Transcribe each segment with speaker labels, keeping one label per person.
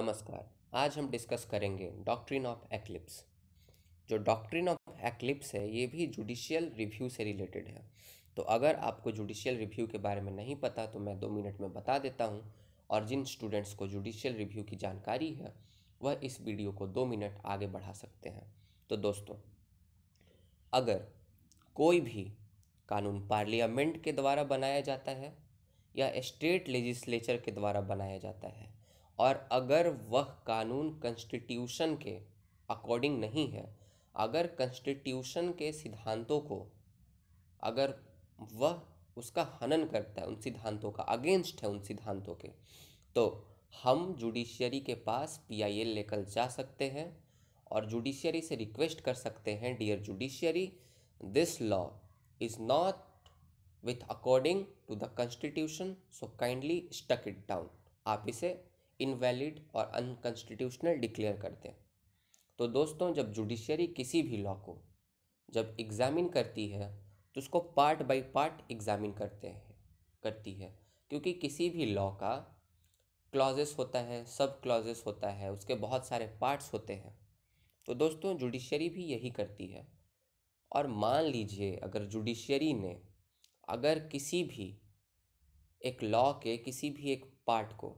Speaker 1: नमस्कार आज हम डिस्कस करेंगे डॉक्ट्रिन ऑफ एक्लिप्स जो डॉक्ट्रिन ऑफ एक्लिप्स है ये भी जुडिशियल रिव्यू से रिलेटेड है तो अगर आपको जुडिशियल रिव्यू के बारे में नहीं पता तो मैं दो मिनट में बता देता हूँ और जिन स्टूडेंट्स को जुडिशियल रिव्यू की जानकारी है वह इस वीडियो को दो मिनट आगे बढ़ा सकते हैं तो दोस्तों अगर कोई भी कानून पार्लियामेंट के द्वारा बनाया जाता है या स्टेट लेजिस्लेचर के द्वारा बनाया जाता है और अगर वह कानून कॉन्स्टिट्यूशन के अकॉर्डिंग नहीं है अगर कंस्टिट्यूशन के सिद्धांतों को अगर वह उसका हनन करता है उन सिद्धांतों का अगेंस्ट है उन सिद्धांतों के तो हम जुडिशियरी के पास पीआईएल लेकर जा सकते हैं और जुडिशियरी से रिक्वेस्ट कर सकते हैं dear judiciary this law is not with according to the constitution so kindly stuck it down आप इसे इनवैलिड और अनकॉन्स्टिट्यूशनल डिक्लेयर करते हैं तो दोस्तों जब जुडिशियरी किसी भी लॉ को जब एग्ज़ामिन करती है तो उसको पार्ट बाय पार्ट एग्ज़ामिन करते हैं करती है क्योंकि किसी भी लॉ का क्लॉजेस होता है सब क्लॉजेस होता है उसके बहुत सारे पार्ट्स होते हैं तो दोस्तों जुडिशियरी भी यही करती है और मान लीजिए अगर जुडिशियरी ने अगर किसी भी एक लॉ के किसी भी एक पार्ट को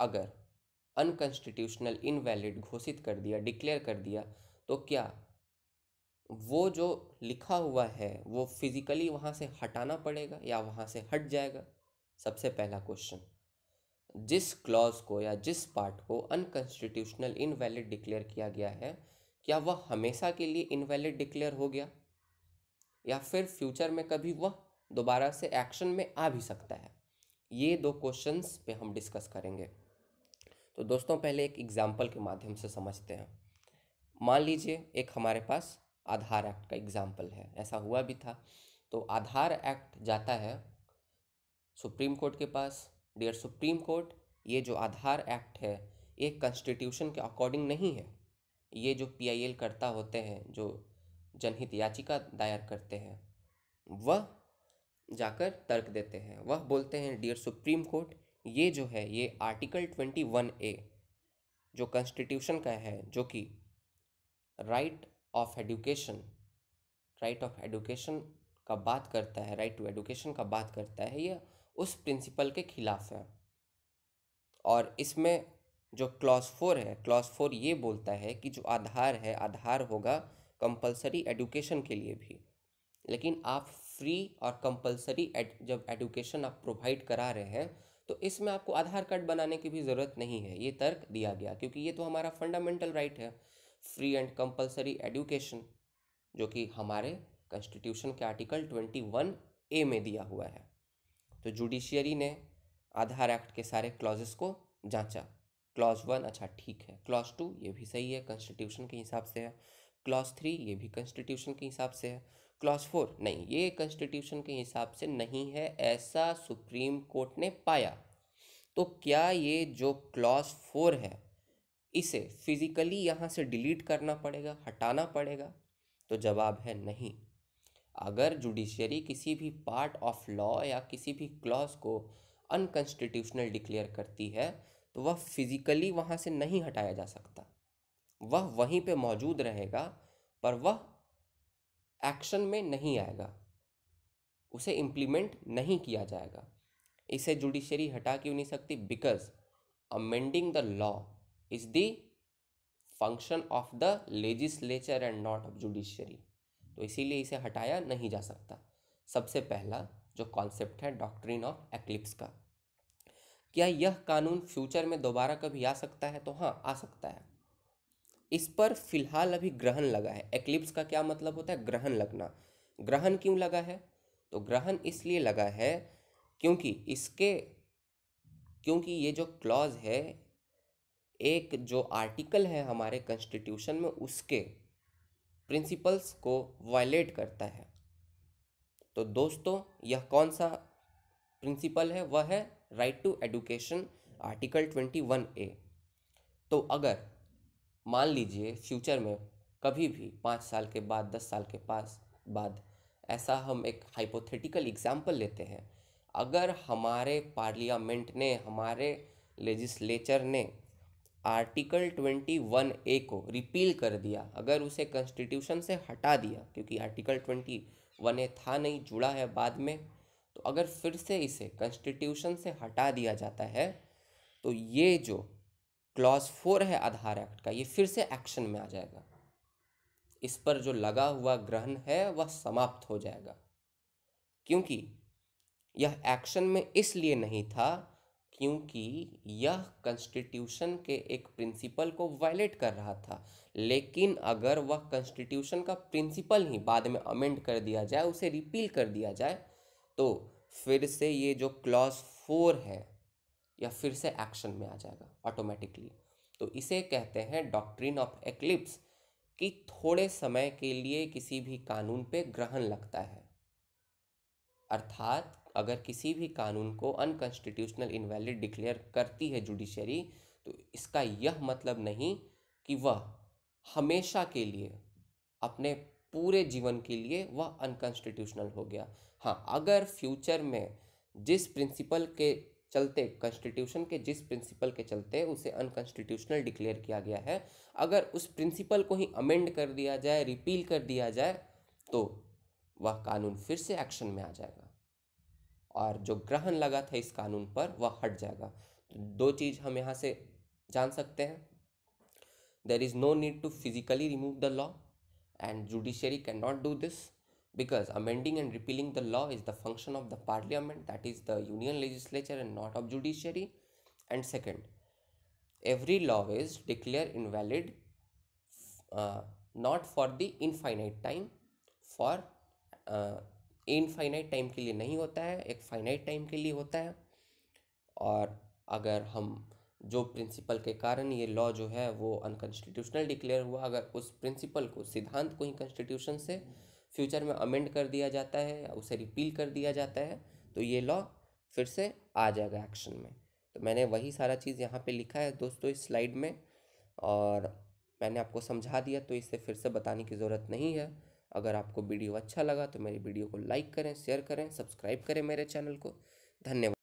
Speaker 1: अगर अनकॉन्स्टिट्यूशनल इनवैलिड घोषित कर दिया डिक्लेयर कर दिया तो क्या वो जो लिखा हुआ है वो फिज़िकली वहाँ से हटाना पड़ेगा या वहाँ से हट जाएगा सबसे पहला क्वेश्चन जिस क्लॉज को या जिस पार्ट को अनकॉन्स्टिट्यूशनल इनवैलिड डिक्लेयर किया गया है क्या वह हमेशा के लिए इनवैलिड डिक्लेयर हो गया या फिर फ्यूचर में कभी वह दोबारा से एक्शन में आ भी सकता है ये दो क्वेश्चंस पे हम डिस्कस करेंगे तो दोस्तों पहले एक एग्ज़ाम्पल के माध्यम से समझते हैं मान लीजिए एक हमारे पास आधार एक्ट का एग्ज़ाम्पल है ऐसा हुआ भी था तो आधार एक्ट जाता है सुप्रीम कोर्ट के पास डियर सुप्रीम कोर्ट ये जो आधार एक्ट है ये कॉन्स्टिट्यूशन के अकॉर्डिंग नहीं है ये जो पीआईएल करता होते हैं जो जनहित याचिका दायर करते हैं वह जाकर तर्क देते हैं वह बोलते हैं डियर सुप्रीम कोर्ट ये जो है ये आर्टिकल ट्वेंटी वन ए जो कॉन्स्टिट्यूशन का है जो कि right of education right of education का बात करता है राइट टू एडुकेशन का बात करता है ये उस प्रिंसिपल के खिलाफ है और इसमें जो क्लास फोर है क्लास फोर ये बोलता है कि जो आधार है आधार होगा कंपलसरी एडुकेशन के लिए भी लेकिन आप फ्री और कंपलसरी जब एडुकेशन आप प्रोवाइड करा रहे हैं तो इसमें आपको आधार कार्ड बनाने की भी ज़रूरत नहीं है ये तर्क दिया गया क्योंकि ये तो हमारा फंडामेंटल राइट है फ्री एंड कंपलसरी एडुकेशन जो कि हमारे कॉन्स्टिट्यूशन के आर्टिकल ट्वेंटी वन ए में दिया हुआ है तो जुडिशियरी ने आधार एक्ट के सारे क्लॉजेस को जांचा क्लॉज वन अच्छा ठीक है क्लॉज टू ये भी सही है कॉन्स्टिट्यूशन के हिसाब से है क्लॉज थ्री ये भी कॉन्स्टिट्यूशन के हिसाब से है क्लास फोर नहीं ये कॉन्स्टिट्यूशन के हिसाब से नहीं है ऐसा सुप्रीम कोर्ट ने पाया तो क्या ये जो क्लास फोर है इसे फिजिकली यहाँ से डिलीट करना पड़ेगा हटाना पड़ेगा तो जवाब है नहीं अगर जुडिशरी किसी भी पार्ट ऑफ लॉ या किसी भी क्लॉज को अनकॉन्स्टिट्यूशनल डिक्लेयर करती है तो वह फिजिकली वहाँ से नहीं हटाया जा सकता वह वहीं पे मौजूद रहेगा पर वह एक्शन में नहीं आएगा उसे इम्प्लीमेंट नहीं किया जाएगा इसे जुडिशरी हटा क्यों नहीं सकती because amending the law is the function of the legislature and not of judiciary तो इसीलिए इसे हटाया नहीं जा सकता सबसे पहला जो कॉन्सेप्ट है डॉक्ट्रिन ऑफ एक्लिप्स का क्या यह कानून फ्यूचर में दोबारा कभी आ सकता है तो हाँ आ सकता है इस पर फिलहाल अभी ग्रहण लगा है एक्लिप्स का क्या मतलब होता है ग्रहण लगना ग्रहण क्यों लगा है तो ग्रहण इसलिए लगा है क्योंकि इसके क्योंकि ये जो क्लॉज है एक जो आर्टिकल है हमारे कॉन्स्टिट्यूशन में उसके प्रिंसिपल्स को वायलेट करता है तो दोस्तों यह कौन सा प्रिंसिपल है वह है right to education article twenty one A तो अगर मान लीजिए फ्यूचर में कभी भी पाँच साल के बाद दस साल के पास बाद ऐसा हम एक हाइपोथेटिकल एग्जाम्पल लेते हैं अगर हमारे पार्लियामेंट ने हमारे लेजिस्लेचर ने आर्टिकल ट्वेंटी वन ए को रिपील कर दिया अगर उसे कॉन्स्टिट्यूशन से हटा दिया क्योंकि आर्टिकल ट्वेंटी वन ए था नहीं जुड़ा है बाद में तो अगर फिर से इसे कॉन्स्टिट्यूशन से हटा दिया जाता है तो ये जो क्लॉज फोर है आधार एक्ट का ये फिर से एक्शन में आ जाएगा इस पर जो लगा हुआ ग्रहण है वह समाप्त हो जाएगा क्योंकि यह एक्शन में इसलिए नहीं था क्योंकि यह कॉन्स्टिट्यूशन के एक प्रिंसिपल को वायलेट कर रहा था लेकिन अगर वह कॉन्स्टिट्यूशन का प्रिंसिपल ही बाद में अमेंड कर दिया जाए उसे रिपील कर दिया जाए तो फिर से ये जो क्लॉज फोर है या फिर से एक्शन में आ जाएगा ऑटोमेटिकली तो इसे कहते हैं डॉक्ट्रिन ऑफ एक्लिप्स कि थोड़े समय के लिए किसी भी कानून पे ग्रहण लगता है अर्थात अगर किसी भी कानून को अनकॉन्स्टिट्यूशनल इनवैलिड डिक्लेयर करती है जुडिशरी तो इसका यह मतलब नहीं कि वह हमेशा के लिए अपने पूरे जीवन के लिए वह अनकॉन्स्टिट्यूशनल हो गया हाँ अगर फ्यूचर में जिस प्रिंसिपल के चलते कॉन्स्टिट्यूशन के जिस प्रिंसिपल के चलते उसे अनकॉन्स्टिट्यूशनल डिक्लेयर किया गया है अगर उस प्रिंसिपल को ही अमेंड कर दिया जाए रिपील कर दिया जाए तो वह कानून फिर से एक्शन में आ जाएगा और जो ग्रहण लगा था इस कानून पर वह हट जाएगा तो दो चीज़ हम यहाँ से जान सकते हैं there is no need to physically remove the law and judiciary can not do this because amending and repealing the law is the function of the parliament that is the union legislature and not of judiciary and second every law is declared invalid uh, not for the infinite time for uh, infinite time ke liye nahi hota hai ek finite time ke liye hota hai aur agar hum जो principle के कारण ये law जो है वो unconstitutional declare हुआ अगर उस प्रिंसिपल को सिद्धांत को ही कॉन्स्टिट्यूशन से फ्यूचर में अमेंड कर दिया जाता है या उसे रिपील कर दिया जाता है तो ये लॉ फिर से आ जाएगा एक्शन में तो मैंने वही सारा चीज़ यहाँ पे लिखा है दोस्तों इस स्लाइड में और मैंने आपको समझा दिया तो इसे फिर से बताने की ज़रूरत नहीं है अगर आपको वीडियो अच्छा लगा तो मेरी वीडियो को लाइक करें शेयर करें सब्सक्राइब करें मेरे चैनल को धन्यवाद